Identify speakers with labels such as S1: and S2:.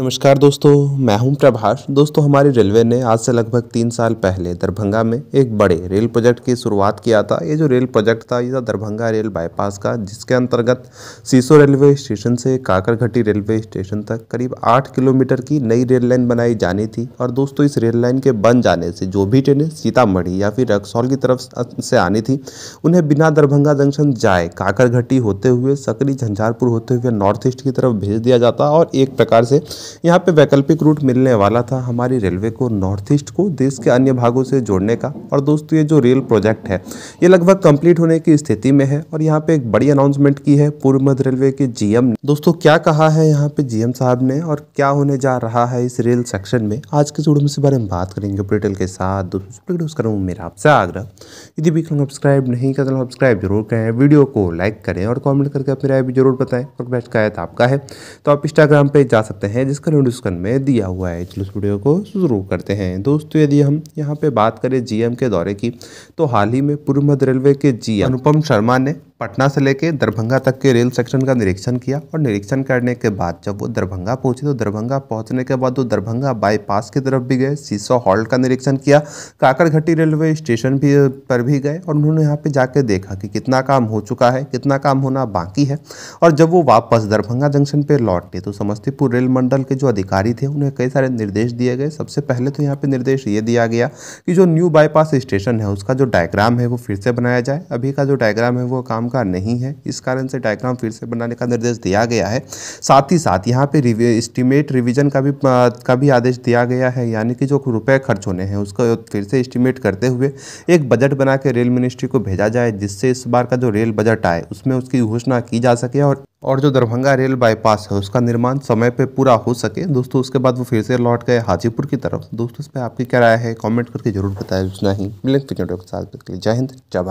S1: नमस्कार दोस्तों मैं हूं प्रभाष दोस्तों हमारे रेलवे ने आज से लगभग तीन साल पहले दरभंगा में एक बड़े रेल प्रोजेक्ट की शुरुआत किया था ये जो रेल प्रोजेक्ट था ये था दरभंगा रेल बाईपास का जिसके अंतर्गत सीसो रेलवे स्टेशन से काकरघटी रेलवे स्टेशन तक करीब आठ किलोमीटर की नई रेल लाइन बनाई जानी थी और दोस्तों इस रेल लाइन के बन जाने से जो भी ट्रेनें सीतामढ़ी या फिर रक्सौल की तरफ से आनी थी उन्हें बिना दरभंगा जंक्शन जाए काकरघटी होते हुए सकरी झंझारपुर होते हुए नॉर्थ ईस्ट की तरफ भेज दिया जाता और एक प्रकार से यहाँ पे वैकल्पिक रूट मिलने वाला था हमारी रेलवे को नॉर्थ ईस्ट को देश के अन्य भागों से जोड़ने का और दोस्तों ये जो रेल प्रोजेक्ट है ये लगभग कंप्लीट होने की स्थिति में है और यहाँ पे एक बड़ी अनाउंसमेंट की है पूर्व मध्य रेलवे के जीएम दोस्तों क्या कहा है यहाँ पे जीएम साहब ने और क्या होने जा रहा है इस रेल सेक्शन में आज के जोड़ में इस बारे में बात करेंगे डिटेल के साथ दोस्तों मेरा आपसे आग्रह यदि भी सब्सक्राइब नहीं करते तो सब्सक्राइब जरूर करें वीडियो को लाइक करें और कमेंट करके अपनी राय भी जरूर बताएं और बेस्ट का आपका है तो आप इंस्टाग्राम पे जा सकते हैं जिसका नोटिस्कन में दिया हुआ है चलो इस वीडियो को शुरू करते हैं दोस्तों यदि हम यहाँ पे बात करें जीएम के दौरे की तो हाल ही में पूर्व मध्य रेलवे के जी अनुपम शर्मा ने पटना से लेकर दरभंगा तक के रेल सेक्शन का निरीक्षण किया और निरीक्षण करने के बाद जब वो दरभंगा पहुंचे तो दरभंगा पहुंचने के बाद वो तो दरभंगा बाईपास की तरफ भी गए सीसो हॉल्ट का निरीक्षण किया काकरघट्टी रेलवे स्टेशन भी पर भी गए और उन्होंने यहाँ पे जाके देखा कि कितना काम हो चुका है कितना काम होना बाकी है और जब वो वापस दरभंगा जंक्शन पर लौटे तो समस्तीपुर रेल मंडल के जो अधिकारी थे उन्हें कई सारे निर्देश दिए गए सबसे पहले तो यहाँ पर निर्देश ये दिया गया कि जो न्यू बाईपास स्टेशन है उसका जो डायग्राम है वो फिर से बनाया जाए अभी का जो डायग्राम है वो काम का नहीं है इस कारण से डायग्राम फिर से बनाने का निर्देश दिया गया है साथ ही साथ यहाँ पे एस्टिमेट रिवीजन का भी का भी आदेश दिया गया है यानी कि जो रुपए खर्च होने हैं उसका फिर से एस्टिमेट करते हुए एक बजट बना के रेल मिनिस्ट्री को भेजा जाए जिससे इस बार का जो रेल बजट आए उसमें उसकी घोषणा की जा सके और और जो दरभंगा रेल बाईपास है उसका निर्माण समय पे पूरा हो सके दोस्तों उसके बाद वो फिर से लौट गए हाजीपुर की तरफ दोस्तों इस पर आपकी क्या राय है कमेंट करके जरूर बताएं उतना ही मिलेंगे के साथ जय हिंद जय भारत